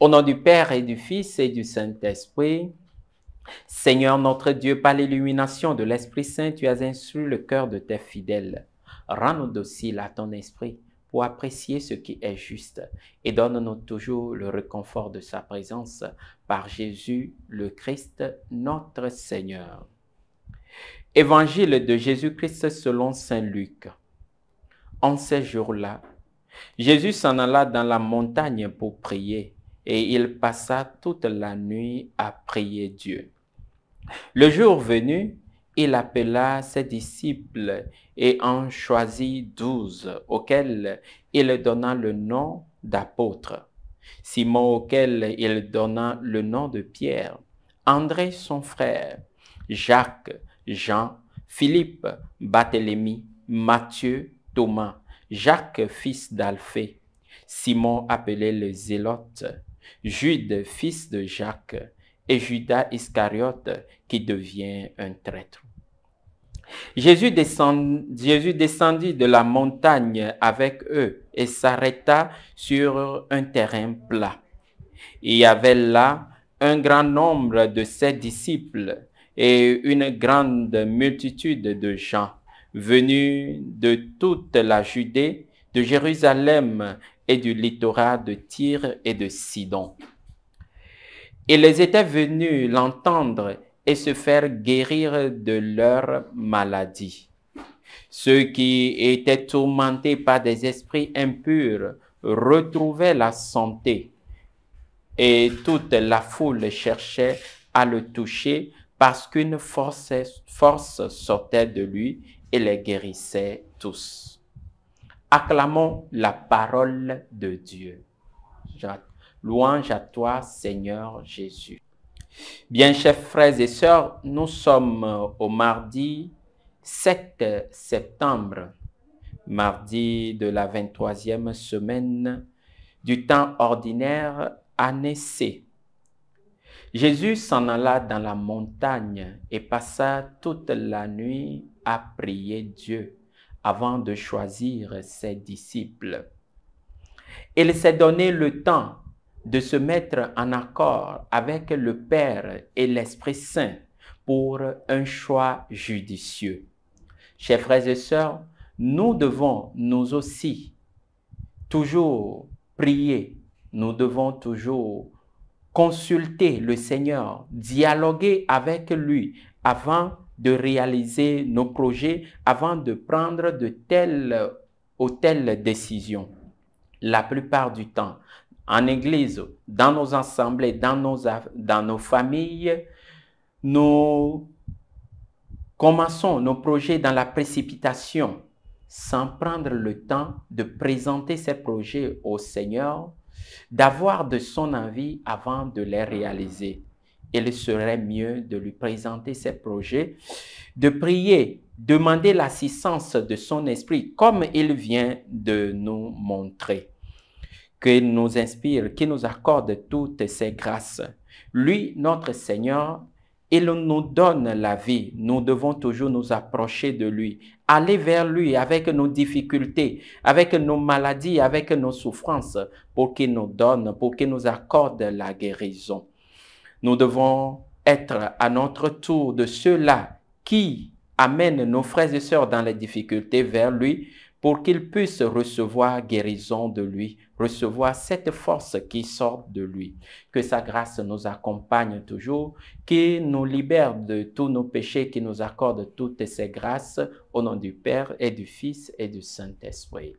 Au nom du Père et du Fils et du Saint-Esprit, Seigneur notre Dieu, par l'illumination de l'Esprit Saint, tu as instruit le cœur de tes fidèles. Rends-nous dociles à ton esprit pour apprécier ce qui est juste et donne-nous toujours le réconfort de sa présence par Jésus le Christ, notre Seigneur. Évangile de Jésus-Christ selon Saint Luc. En ces jours-là, Jésus s'en alla dans la montagne pour prier et il passa toute la nuit à prier Dieu. Le jour venu, il appela ses disciples et en choisit douze, auxquels il donna le nom d'apôtres. Simon auquel il donna le nom de Pierre, André son frère, Jacques, Jean, Philippe, Barthélemy, Matthieu, Thomas, Jacques fils d'Alphée, Simon appelé le Zélote, Jude, fils de Jacques, et Judas Iscariote, qui devient un traître. Jésus, descendit de la montagne avec eux et s'arrêta sur un terrain plat. Il y avait là un grand nombre de ses disciples et une grande multitude de gens venus de toute la Judée, de Jérusalem et du littoral de Tyr et de Sidon. Ils étaient venus l'entendre et se faire guérir de leur maladie. Ceux qui étaient tourmentés par des esprits impurs retrouvaient la santé et toute la foule cherchait à le toucher parce qu'une force sortait de lui et les guérissait tous. Acclamons la parole de Dieu. Louange à toi, Seigneur Jésus. Bien, chers frères et sœurs, nous sommes euh, au mardi 7 septembre, mardi de la 23e semaine du temps ordinaire, année C. Jésus s'en alla dans la montagne et passa toute la nuit à prier Dieu avant de choisir ses disciples. Il s'est donné le temps de se mettre en accord avec le Père et l'Esprit Saint pour un choix judicieux. Chers frères et sœurs, nous devons nous aussi toujours prier, nous devons toujours consulter le Seigneur, dialoguer avec lui avant de réaliser nos projets avant de prendre de telles ou telles décisions. La plupart du temps, en Église, dans nos assemblées, dans nos, dans nos familles, nous commençons nos projets dans la précipitation sans prendre le temps de présenter ces projets au Seigneur, d'avoir de son envie avant de les réaliser il serait mieux de lui présenter ses projets, de prier, demander l'assistance de son esprit, comme il vient de nous montrer, qu'il nous inspire, qu'il nous accorde toutes ses grâces. Lui, notre Seigneur, il nous donne la vie. Nous devons toujours nous approcher de lui, aller vers lui avec nos difficultés, avec nos maladies, avec nos souffrances, pour qu'il nous donne, pour qu'il nous accorde la guérison. Nous devons être à notre tour de ceux-là qui amènent nos frères et sœurs dans les difficultés vers lui pour qu'ils puissent recevoir guérison de lui, recevoir cette force qui sort de lui. Que sa grâce nous accompagne toujours, qu'il nous libère de tous nos péchés, qu'il nous accorde toutes ses grâces, au nom du Père et du Fils et du Saint-Esprit.